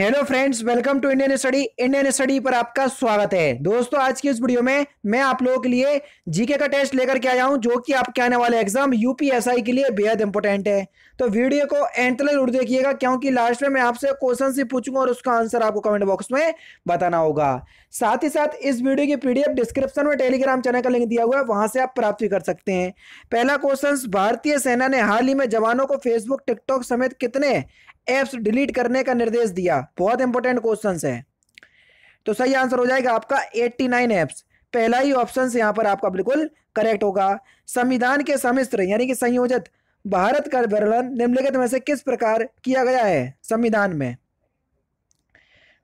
hello friends welcome to Indian study Indian study पर आपका स्वागत है दोस्तों आज की इस वीडियो में मैं आप लोगों के लिए जीके का टेस्ट लेकर के आया हूं जो कि आपके आने वाले एग्जाम यूपीएसआई के लिए बेहद इंपॉर्टेंट है तो वीडियो को एंड तक जरूर देखिएगा क्योंकि लास्ट में मैं आपसे क्वेश्चन से पूछूंगा और उसका आंसर आपको कमेंट बॉक्स में बताना होगा साथ ही साथ इस वीडियो की पीडीएफ डिस्क्रिप्शन में टेलीग्राम चैनल का लिंक दिया हुआ है वहां से आप प्राप्त भी कर सकते हैं पहला क्वेश्चन भारतीय सेना ने हाल ही में जवानों को फेसबुक टिकटॉक समेत कितने एप्स डिलीट करने का निर्देश दिया बहुत इंपॉर्टेंट क्वेश्चन है तो सही आंसर हो जाएगा आपका 89 एप्स पहला ही ऑप्शन यहां पर आपका बिल्कुल करेक्ट होगा संविधान के समिस्त्र यानी कि संयोजित भारत का वर्णन निम्नलिखित में से किस प्रकार किया गया है संविधान में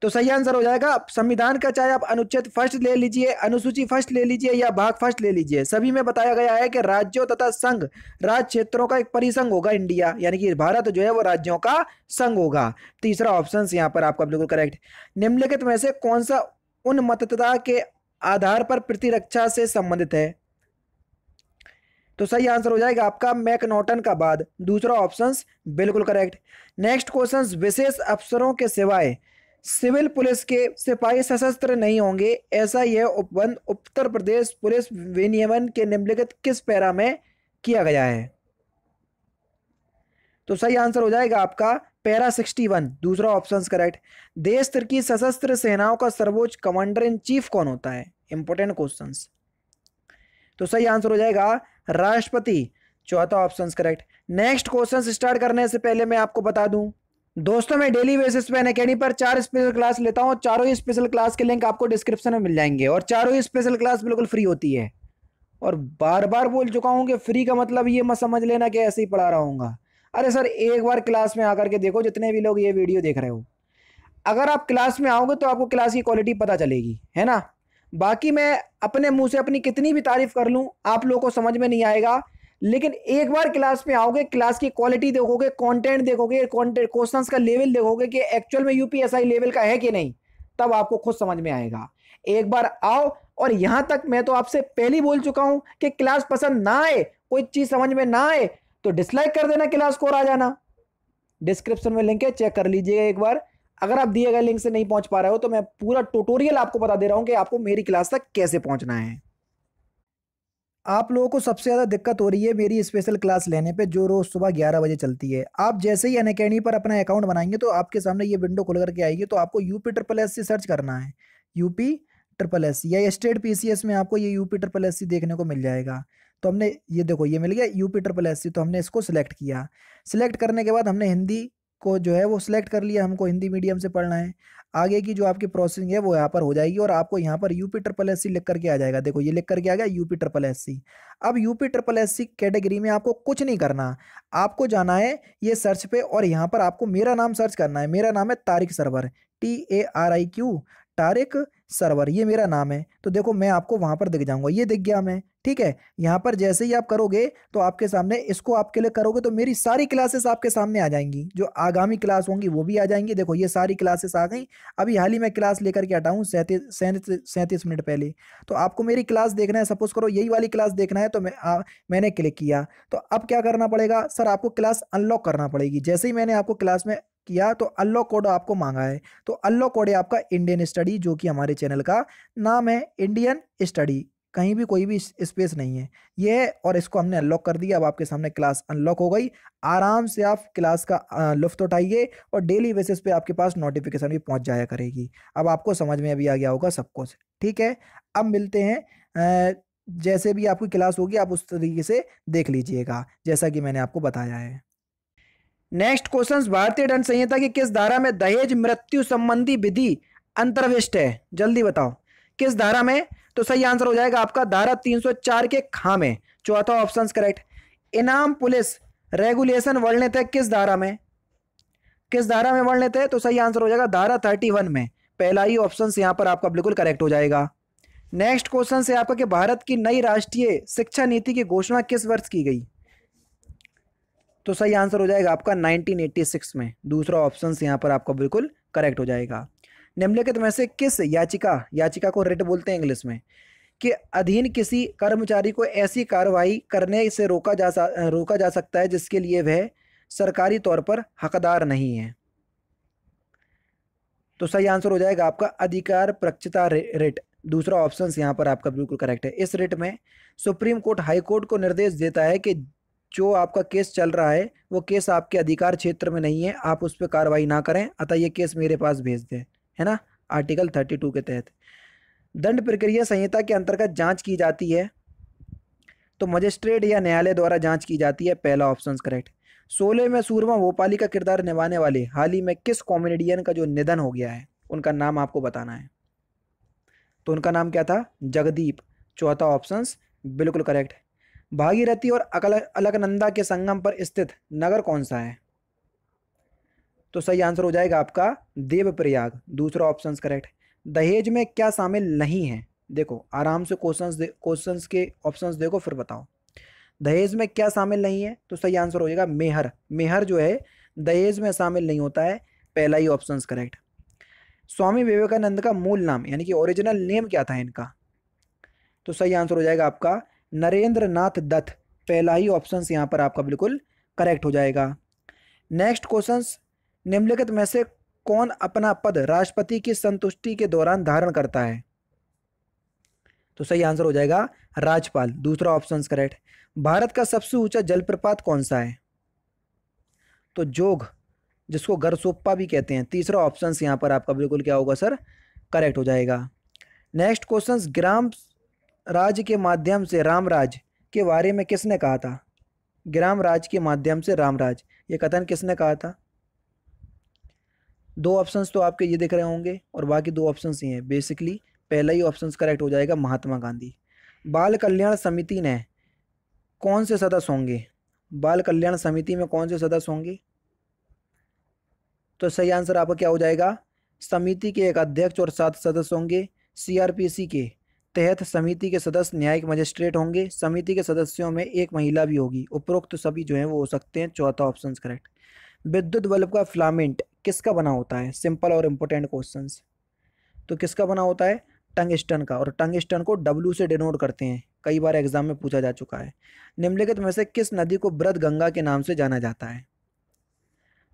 तो सही आंसर हो जाएगा संविधान का चाहे आप अनुच्छेद फर्स्ट ले लीजिए अनुसूची फर्स्ट ले लीजिए या भाग फर्स्ट ले लीजिए सभी में बताया गया है कि राज्यों तथा संघ राज्य क्षेत्रों का एक परिसंघ होगा इंडिया यानी कि भारत जो है वो राज्यों का संघ होगा तीसरा ऑप्शन यहाँ पर आपका बिल्कुल करेक्ट निम्नलिखित में से कौन सा उन मतदाता के आधार पर प्रतिरक्षा से संबंधित है तो सही आंसर हो जाएगा आपका मैकनोटन का बाद दूसरा ऑप्शन बिल्कुल करेक्ट नेक्स्ट क्वेश्चन विशेष अफसरों के सिवाय सिविल पुलिस के सिपाही सशस्त्र नहीं होंगे ऐसा यह उपबंध उत्तर प्रदेश पुलिस विनियमन के निम्नलिखित किस पैरा में किया गया है तो सही आंसर हो जाएगा आपका पैरा 61 दूसरा ऑप्शन करेक्ट देश की सशस्त्र सेनाओं का सर्वोच्च कमांडर इन चीफ कौन होता है इंपॉर्टेंट क्वेश्चन तो सही आंसर हो जाएगा राष्ट्रपति चौथा option correct next question start करने से पहले मैं आपको बता दूं दोस्तों मैं डेली बेसिस पे अकेडमी पर चार स्पेशल क्लास लेता हूँ चारों ही स्पेशल क्लास के लिंक आपको डिस्क्रिप्शन में मिल जाएंगे और चारों ही स्पेशल क्लास बिल्कुल फ्री होती है और बार बार बोल चुका हूँ कि फ्री का मतलब ये मत समझ लेना कि ऐसे ही पढ़ा रहा हूँ अरे सर एक बार क्लास में आकर के देखो जितने भी लोग ये वीडियो देख रहे हो अगर आप क्लास में आओगे तो आपको क्लास की क्वालिटी पता चलेगी है ना बाकी मैं अपने मुंह से अपनी कितनी भी तारीफ़ कर लूँ आप लोगों को समझ में नहीं आएगा लेकिन एक बार क्लास में आओगे क्लास की क्वालिटी देखोगे कंटेंट देखोगे कंटेंट क्वेश्चंस का लेवल देखोगे कि एक्चुअल में यूपीएसआई लेवल का है कि नहीं तब आपको खुद समझ में आएगा एक बार आओ और यहां तक मैं तो आपसे पहली बोल चुका हूं कि क्लास पसंद ना आए कोई चीज समझ में ना आए तो डिसलाइक कर देना क्लास को आ जाना डिस्क्रिप्शन में लिंक है चेक कर लीजिएगा एक बार अगर आप दिए गए लिंक से नहीं पहुंच पा रहे हो तो मैं पूरा ट्यूटोरियल आपको बता दे रहा हूं कि आपको मेरी क्लास तक कैसे पहुंचना है आप लोगों को सबसे ज़्यादा दिक्कत हो रही है मेरी स्पेशल क्लास लेने पे जो रोज़ सुबह 11 बजे चलती है आप जैसे ही अनकेडमी पर अपना अकाउंट बनाएंगे तो आपके सामने ये विंडो खुल करके आएगी तो आपको U P triple S C search करना है U P triple S C या स्टेट पी सी एस में आपको ये U P triple S C देखने को मिल जाएगा तो हमने ये देखो ये मिल गया U P triple S C तो हमने इसको सिलेक्ट किया सिलेक्ट करने के बाद हमने हिंदी को जो है वो सिलेक्ट कर लिया हमको हिंदी मीडियम से पढ़ना है आगे की जो आपकी प्रोसेसिंग है वो यहाँ पर हो जाएगी और आपको यहाँ पर यूपी ट्रिपल एस सी लिख करके आ जाएगा देखो ये लिख करके आ गया यूपी ट्रिपल एस सी अब UP triple S C category में आपको कुछ नहीं करना आपको जाना है ये सर्च पे और यहाँ पर आपको मेरा नाम सर्च करना है मेरा नाम है Tariq Sarwar T A R I Q Tariq Sarwar ये मेरा नाम है तो देखो मैं आपको वहाँ पर दिख जाऊँगा ये दिख गया मैं ठीक है यहाँ पर जैसे ही आप करोगे तो आपके सामने इसको आपके लिए करोगे तो मेरी सारी क्लासेस आपके सामने आ जाएंगी जो आगामी क्लास होंगी वो भी आ जाएंगी देखो ये सारी क्लासेस आ गई अभी हाल ही में क्लास लेकर के हटा सैंतीस सैंतीस सैंतीस मिनट पहले तो आपको मेरी क्लास देखना है सपोज करो यही वाली क्लास देखना है तो मैं आ, मैंने क्लिक किया तो अब क्या करना पड़ेगा सर आपको क्लास अनलॉक करना पड़ेगी जैसे ही मैंने आपको क्लास में किया तो अनलॉक कोड आपको मांगा है तो अनलॉक कोड है आपका इंडियन स्टडी जो कि हमारे चैनल का नाम है इंडियन स्टडी कहीं भी कोई भी स्पेस नहीं है ये है और इसको हमने अनलॉक कर दिया अब आपके सामने क्लास अनलॉक हो गई आराम से आप क्लास का लुफ्त उठाइए और डेली बेसिस पे आपके पास नोटिफिकेशन भी पहुंच जाया करेगी अब आपको समझ में अभी आ गया होगा सब कुछ ठीक है अब मिलते हैं जैसे भी आपकी क्लास होगी आप उस तरीके से देख लीजिएगा जैसा कि मैंने आपको बताया है नेक्स्ट क्वेश्चन भारतीय दंड संहिता की किस धारा में दहेज मृत्यु संबंधी विधि अंतर्विष्ट है जल्दी बताओ किस धारा में तो सही आंसर हो जाएगा आपका धारा 304 के खा में चौथा ऑप्शन करेक्ट इनाम पुलिस रेगुलेशन वर्णित है किस धारा में किस धारा में वर्णित है तो सही आंसर हो जाएगा धारा 31 में पहला ही ऑप्शन यहां पर आपका बिल्कुल करेक्ट हो जाएगा नेक्स्ट क्वेश्चन से आपका कि भारत की नई राष्ट्रीय शिक्षा नीति की घोषणा किस वर्ष की गई तो सही आंसर हो जाएगा आपका 1986 में दूसरा ऑप्शन यहां पर आपका बिल्कुल करेक्ट हो जाएगा निम्नलिखित में से किस याचिका याचिका को रिट बोलते हैं इंग्लिश में कि अधीन किसी कर्मचारी को ऐसी कार्रवाई करने से रोका जा रोका जा सकता है जिसके लिए वह सरकारी तौर पर हकदार नहीं है तो सही आंसर हो जाएगा आपका अधिकार प्रक्षता रेट दूसरा ऑप्शन यहाँ पर आपका बिल्कुल करेक्ट है इस रेट में सुप्रीम कोर्ट हाई कोर्ट को निर्देश देता है कि जो आपका केस चल रहा है वो केस आपके अधिकार क्षेत्र में नहीं है आप उस पर कार्रवाई ना करें अतः ये केस मेरे पास भेज दें है ना आर्टिकल थर्टी टू के तहत दंड प्रक्रिया संहिता के अंतर्गत जांच की जाती है तो मजिस्ट्रेट या न्यायालय द्वारा जांच की जाती है पहला ऑप्शन करेक्ट सोलह में सूरमा भोपाली का किरदार निभाने वाले हाल ही में किस कॉमेडियन का जो निधन हो गया है उनका नाम आपको बताना है तो उनका नाम क्या था जगदीप चौथा ऑप्शन बिल्कुल करेक्ट भागीरथी और अलकनंदा के संगम पर स्थित नगर कौन सा है तो सही आंसर हो जाएगा आपका देवप्रयाग दूसरा ऑप्शन करेक्ट दहेज में क्या शामिल नहीं है देखो आराम से क्वेश्चंस क्वेश्चंस के ऑप्शंस देखो फिर बताओ दहेज में क्या शामिल नहीं है तो सही आंसर हो जाएगा मेहर मेहर जो है दहेज में शामिल नहीं होता है पहला ही ऑप्शन करेक्ट स्वामी विवेकानंद का मूल नाम यानी कि ओरिजिनल नेम क्या था इनका तो सही आंसर हो जाएगा आपका नरेंद्र नाथ दत्त पहला ही ऑप्शन यहाँ पर आपका बिल्कुल करेक्ट हो जाएगा नेक्स्ट क्वेश्चन निम्नलिखित में से कौन अपना पद राष्ट्रपति की संतुष्टि के दौरान धारण करता है तो सही आंसर हो जाएगा राजपाल दूसरा ऑप्शन करेक्ट भारत का सबसे ऊंचा जलप्रपात कौन सा है तो जोग जिसको गरसोप्पा भी कहते हैं तीसरा ऑप्शन यहाँ पर आपका बिल्कुल क्या होगा सर करेक्ट हो जाएगा नेक्स्ट क्वेश्चन ग्राम राज्य के माध्यम से रामराज के बारे में किसने कहा था ग्राम राज के माध्यम से रामराज ये कथन किसने कहा था दो ऑप्शंस तो आपके ये दिख रहे होंगे और बाकी दो ऑप्शंस ही हैं बेसिकली पहला ही ऑप्शन करेक्ट हो जाएगा महात्मा गांधी बाल कल्याण समिति ने कौन से सदस्य होंगे बाल कल्याण समिति में कौन से सदस्य होंगे तो सही आंसर आपका क्या हो जाएगा समिति के एक अध्यक्ष और सात सदस्य होंगे सीआरपीसी के तहत समिति के सदस्य न्यायिक मजिस्ट्रेट होंगे समिति के सदस्यों में एक महिला भी होगी उपरोक्त सभी जो हैं वो हो सकते हैं चौथा ऑप्शन करेक्ट विद्युत बल्ब का फ्लामेंट किसका बना होता है सिंपल और इम्पोर्टेंट क्वेश्चन तो किसका बना होता है टंगस्टन का और टंगस्टन को डब्ल्यू से डिनोट करते हैं कई बार एग्जाम में पूछा जा चुका है निम्नलिखित में से किस नदी को ब्रद गंगा के नाम से जाना जाता है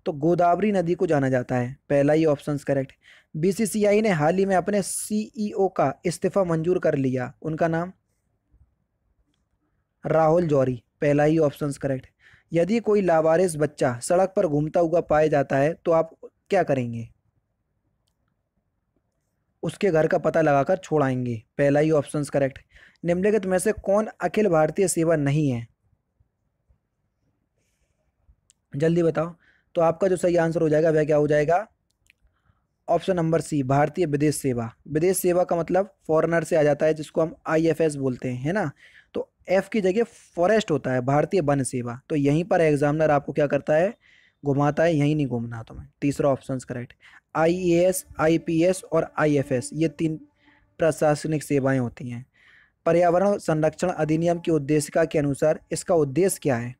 तो गोदावरी नदी को जाना जाता है पहला ही ऑप्शन करेक्ट बीसीसीआई ने हाल ही में अपने सीईओ e का इस्तीफा मंजूर कर लिया उनका नाम राहुल जौहरी पहला ही ऑप्शन करेक्ट यदि कोई लावारिस बच्चा सड़क पर घूमता हुआ पाया जाता है तो आप क्या करेंगे उसके घर का पता लगाकर छोड़ाएंगे पहला ही ऑप्शन करेक्ट निम्नलिखित में से कौन अखिल भारतीय सेवा नहीं है जल्दी बताओ तो आपका जो सही आंसर हो जाएगा वह क्या हो जाएगा ऑप्शन नंबर सी भारतीय विदेश सेवा विदेश सेवा का मतलब फॉरेनर से आ जाता है जिसको हम आईएफएस बोलते हैं है ना तो एफ़ की जगह फॉरेस्ट होता है भारतीय वन सेवा तो यहीं पर एग्जामिनर आपको क्या करता है घुमाता है यहीं नहीं घूमना तुम्हें तीसरा ऑप्शन करेक्ट आईएएस, आईपीएस और आईएफएस ये तीन प्रशासनिक सेवाएं होती हैं पर्यावरण संरक्षण अधिनियम की उद्देशिका के अनुसार इसका उद्देश्य क्या है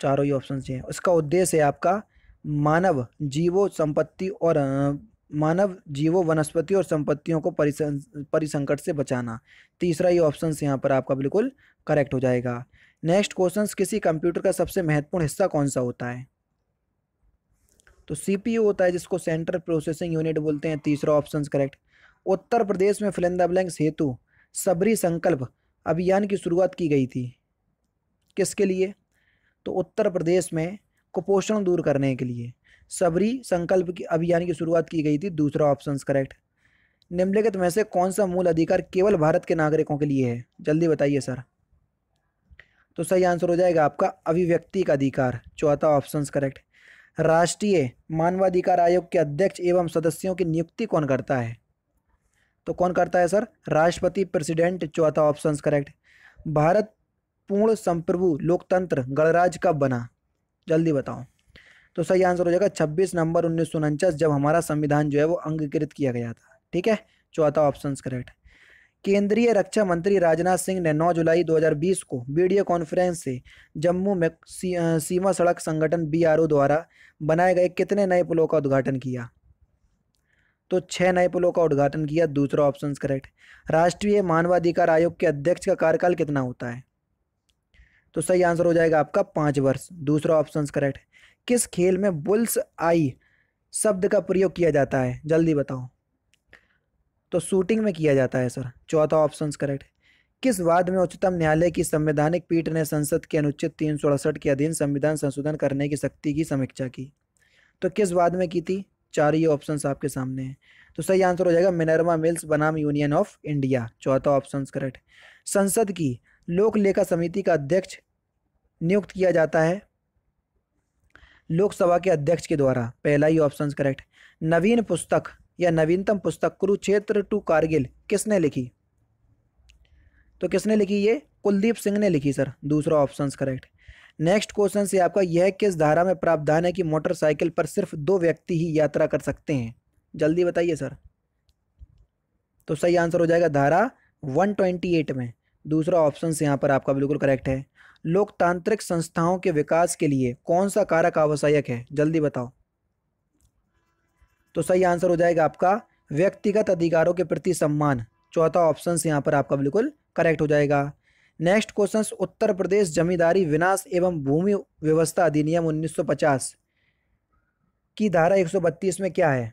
चारों ही ऑप्शन हैं इसका उद्देश्य है आपका मानव जीवो संपत्ति और मानव जीवो वनस्पति और संपत्तियों को परिसं परिसंकट से बचाना तीसरा ये ऑप्शन यहाँ पर आपका बिल्कुल करेक्ट हो जाएगा नेक्स्ट क्वेश्चन किसी कंप्यूटर का सबसे महत्वपूर्ण हिस्सा कौन सा होता है तो सीपीयू होता है जिसको सेंट्रल प्रोसेसिंग यूनिट बोलते हैं तीसरा ऑप्शन करेक्ट उत्तर प्रदेश में फिलिंदा ब्लैंक्स हेतु सबरी संकल्प अभियान की शुरुआत की गई थी किसके लिए तो उत्तर प्रदेश में कुपोषण दूर करने के लिए सबरी संकल्प की अभियान की शुरुआत की गई थी दूसरा ऑप्शन करेक्ट निम्नलिखित में से कौन सा मूल अधिकार केवल भारत के नागरिकों के लिए है जल्दी बताइए सर तो सही आंसर हो जाएगा आपका अभिव्यक्ति का अधिकार चौथा ऑप्शन करेक्ट राष्ट्रीय मानवाधिकार आयोग के अध्यक्ष एवं सदस्यों की नियुक्ति कौन करता है तो कौन करता है सर राष्ट्रपति प्रेसिडेंट चौथा ऑप्शन करेक्ट भारत पूर्ण संप्रभु लोकतंत्र गणराज कब बना जल्दी बताओ तो सही आंसर हो जाएगा 26 नवंबर उन्नीस जब हमारा संविधान जो है वो अंगीकृत किया गया था ठीक है चौथा ऑप्शन करेक्ट केंद्रीय रक्षा मंत्री राजनाथ सिंह ने 9 जुलाई 2020 को वीडियो कॉन्फ्रेंस से जम्मू में सी, सीमा सड़क संगठन बीआरओ द्वारा बनाए गए कितने नए पुलों का उद्घाटन किया तो छः नए पुलों का उद्घाटन किया दूसरा ऑप्शन करेक्ट राष्ट्रीय मानवाधिकार आयोग के अध्यक्ष का कार्यकाल कितना होता है तो सही आंसर हो जाएगा आपका पाँच वर्ष दूसरा ऑप्शन करेक्ट किस खेल में बुल्स आई शब्द का प्रयोग किया जाता है जल्दी बताओ तो शूटिंग में किया जाता है सर चौथा ऑप्शन करेक्ट है किस वाद में उच्चतम न्यायालय की संवैधानिक पीठ ने संसद के अनुच्छेद तीन सौ अड़सठ के अधीन संविधान संशोधन करने की शक्ति की समीक्षा की तो किस वाद में की थी चार ही ऑप्शन आपके सामने हैं तो सही आंसर हो जाएगा मिनरमा मिल्स बनाम यूनियन ऑफ इंडिया चौथा ऑप्शन करेक्ट संसद की लोक लेखा समिति का अध्यक्ष नियुक्त किया जाता है लोकसभा के अध्यक्ष के द्वारा पहला ही ऑप्शन करेक्ट नवीन पुस्तक या नवीनतम पुस्तक कुरुक्षेत्र टू कारगिल किसने लिखी तो किसने लिखी ये कुलदीप सिंह ने लिखी सर दूसरा ऑप्शन करेक्ट नेक्स्ट क्वेश्चन से आपका यह किस धारा में प्रावधान है कि मोटरसाइकिल पर सिर्फ दो व्यक्ति ही यात्रा कर सकते हैं जल्दी बताइए सर तो सही आंसर हो जाएगा धारा 128 में दूसरा ऑप्शन यहाँ पर आपका बिल्कुल करेक्ट है लोकतांत्रिक संस्थाओं के विकास के लिए कौन सा कारक आवश्यक है जल्दी बताओ तो सही आंसर हो जाएगा आपका व्यक्तिगत अधिकारों के प्रति सम्मान चौथा ऑप्शन यहाँ पर आपका बिल्कुल करेक्ट हो जाएगा नेक्स्ट क्वेश्चन उत्तर प्रदेश जमींदारी विनाश एवं भूमि व्यवस्था अधिनियम 1950 की धारा 132 में क्या है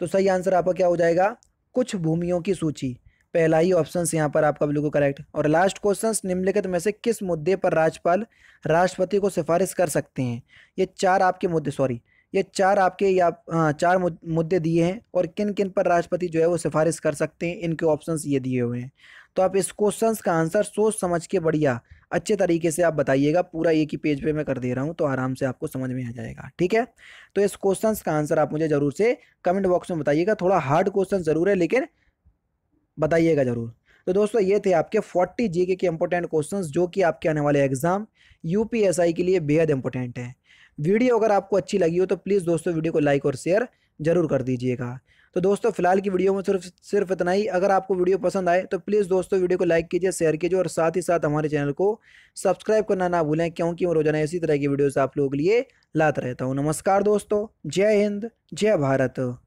तो सही आंसर आपका क्या हो जाएगा कुछ भूमियों की सूची पहला ही ऑप्शन यहाँ पर आपका बिल्कुल करेक्ट और लास्ट क्वेश्चन निम्नलिखित में से किस मुद्दे पर राज्यपाल राष्ट्रपति को सिफारिश कर सकते हैं ये चार आपके मुद्दे सॉरी ये चार आपके या हाँ चार मुद्दे दिए हैं और किन किन पर राष्ट्रपति जो है वो सिफारिश कर सकते हैं इनके ऑप्शंस ये दिए हुए हैं तो आप इस क्वेश्चन का आंसर सोच समझ के बढ़िया अच्छे तरीके से आप बताइएगा पूरा एक ही पेज पे मैं कर दे रहा हूँ तो आराम से आपको समझ में आ जाएगा ठीक है तो इस क्वेश्चन का आंसर आप मुझे ज़रूर से कमेंट बॉक्स में बताइएगा थोड़ा हार्ड क्वेश्चन ज़रूर है लेकिन बताइएगा ज़रूर तो दोस्तों ये थे आपके 40 जीके के इंपॉर्टेंट क्वेश्चंस जो कि आपके आने वाले एग्ज़ाम यूपीएसआई के लिए बेहद इंपॉर्टेंट हैं वीडियो अगर आपको अच्छी लगी हो तो प्लीज़ दोस्तों वीडियो को लाइक और शेयर ज़रूर कर दीजिएगा तो दोस्तों फिलहाल की वीडियो में सिर्फ सिर्फ इतना ही अगर आपको वीडियो पसंद आए तो प्लीज़ दोस्तों वीडियो को लाइक कीजिए शेयर कीजिए और साथ ही साथ हमारे चैनल को सब्सक्राइब करना ना भूलें क्योंकि मैं रोजाना इसी तरह की वीडियोज़ आप लोगों के लिए लाता रहता हूँ नमस्कार दोस्तों जय हिंद जय भारत